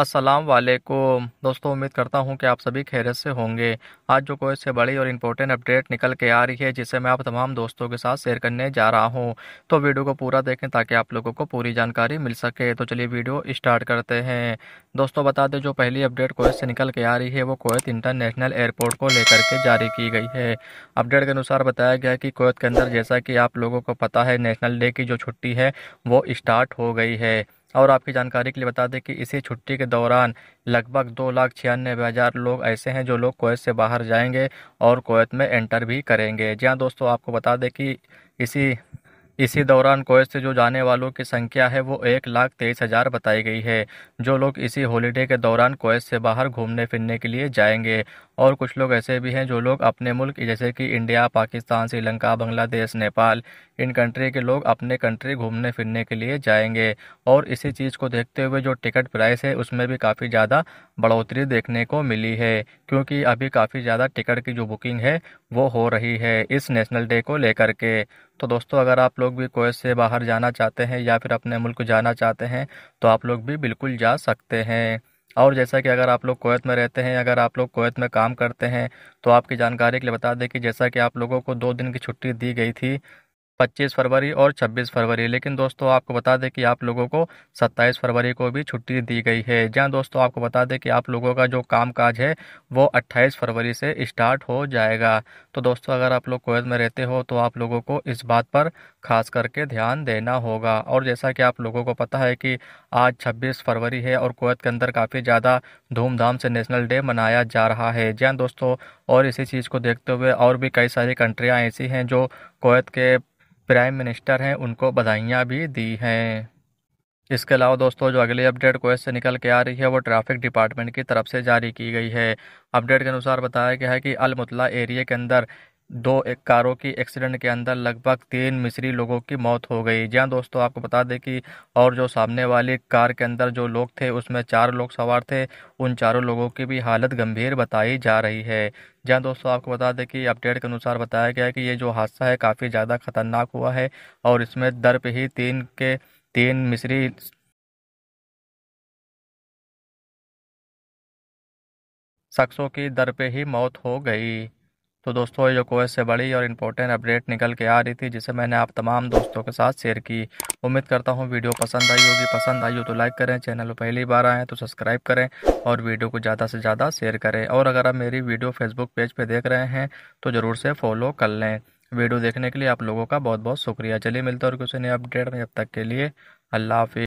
अस्सलाम वालेकुम दोस्तों उम्मीद करता हूं कि आप सभी खैरियत से होंगे आज जो कोई से बड़ी और इम्पोर्टेंट अपडेट निकल के आ रही है जिसे मैं आप तमाम दोस्तों के साथ शेयर करने जा रहा हूं तो वीडियो को पूरा देखें ताकि आप लोगों को पूरी जानकारी मिल सके तो चलिए वीडियो स्टार्ट करते हैं दोस्तों बता दें जो पहली अपडेट कोयत से निकल के आ रही है वो कोयत इंटरनेशनल एयरपोर्ट को लेकर के जारी की गई है अपडेट के अनुसार बताया गया है कि कोयत के अंदर जैसा कि आप लोगों को पता है नेशनल डे की जो छुट्टी है वो स्टार्ट हो गई है और आपकी जानकारी के लिए बता दें कि इसी छुट्टी के दौरान लगभग दो लाख छियानबे हज़ार लोग ऐसे हैं जो लोग कोवैत से बाहर जाएंगे और कोवैत में एंटर भी करेंगे जी हाँ दोस्तों आपको बता दें कि इसी इसी दौरान कोवैत से जो जाने वालों की संख्या है वो एक लाख तेईस हज़ार बताई गई है जो लोग इसी हॉलीडे के दौरान कोवैत से बाहर घूमने फिरने के लिए जाएंगे और कुछ लोग ऐसे भी हैं जो लोग अपने मुल्क जैसे कि इंडिया पाकिस्तान श्रीलंका बांग्लादेश नेपाल इन कंट्री के लोग अपने कंट्री घूमने फिरने के लिए जाएंगे और इसी चीज़ को देखते हुए जो टिकट प्राइस है उसमें भी काफ़ी ज़्यादा बढ़ोतरी देखने को मिली है क्योंकि अभी काफ़ी ज़्यादा टिकट की जो बुकिंग है वो हो रही है इस नेशनल डे को लेकर के तो दोस्तों अगर आप लोग भी कोयत से बाहर जाना चाहते हैं या फिर अपने मुल्क जाना चाहते हैं तो आप लोग भी बिल्कुल जा सकते हैं और जैसा कि अगर आप लोग कोवैत में रहते हैं अगर आप लोग कोवैत में काम करते हैं तो आपकी जानकारी के लिए बता दें कि जैसा कि आप लोगों को दो दिन की छुट्टी दी गई थी 25 फरवरी और 26 फरवरी लेकिन दोस्तों आपको बता दें कि आप लोगों को 27 फरवरी को भी छुट्टी दी गई है जहां दोस्तों आपको बता दें कि आप लोगों का जो काम काज है वो 28 फरवरी से स्टार्ट हो जाएगा तो दोस्तों अगर आप लोग कोवैत में रहते हो तो आप लोगों को इस बात पर खास करके ध्यान देना होगा और जैसा कि आप लोगों को पता है कि आज 26 फरवरी है और कोवैत के अंदर काफ़ी ज़्यादा धूमधाम से नेशनल डे मनाया जा रहा है जी हाँ, दोस्तों और इसी चीज़ को देखते हुए और भी कई सारी कंट्रियाँ ऐसी हैं जो कोवैत के प्राइम मिनिस्टर हैं उनको बधाइयाँ भी दी हैं इसके अलावा दोस्तों जो अगली अपडेट को से निकल के आ रही है वो ट्रैफिक डिपार्टमेंट की तरफ से जारी की गई है अपडेट के अनुसार बताया गया है कि अलमुतला एरिया के अंदर दो एक कारों की एक्सीडेंट के अंदर लगभग तीन मिस्री लोगों की मौत हो गई जहाँ दोस्तों आपको बता दें कि और जो सामने वाली कार के अंदर जो लोग थे उसमें चार लोग सवार थे उन चारों लोगों की भी हालत गंभीर बताई जा रही है जहाँ दोस्तों आपको बता दें कि अपडेट के अनुसार बताया गया है कि ये जो हादसा है काफ़ी ज़्यादा खतरनाक हुआ है और इसमें दर पर ही तीन के तीन मिस्री शख्सों की दर पे ही मौत हो गई तो दोस्तों ये जो कोर्स से बड़ी और इम्पोर्टेंट अपडेट निकल के आ रही थी जिसे मैंने आप तमाम दोस्तों के साथ शेयर की उम्मीद करता हूँ वीडियो पसंद आई होगी पसंद आई हो तो लाइक करें चैनल पर पहली बार आएँ तो सब्सक्राइब करें और वीडियो को ज़्यादा से ज़्यादा शेयर करें और अगर आप मेरी वीडियो फेसबुक पेज पर देख रहे हैं तो ज़रूर से फॉलो कर लें वीडियो देखने के लिए आप लोगों का बहुत बहुत शुक्रिया चलिए मिलता है और कुछ नए अपडेट में जब तक के लिए अल्लाह हाफि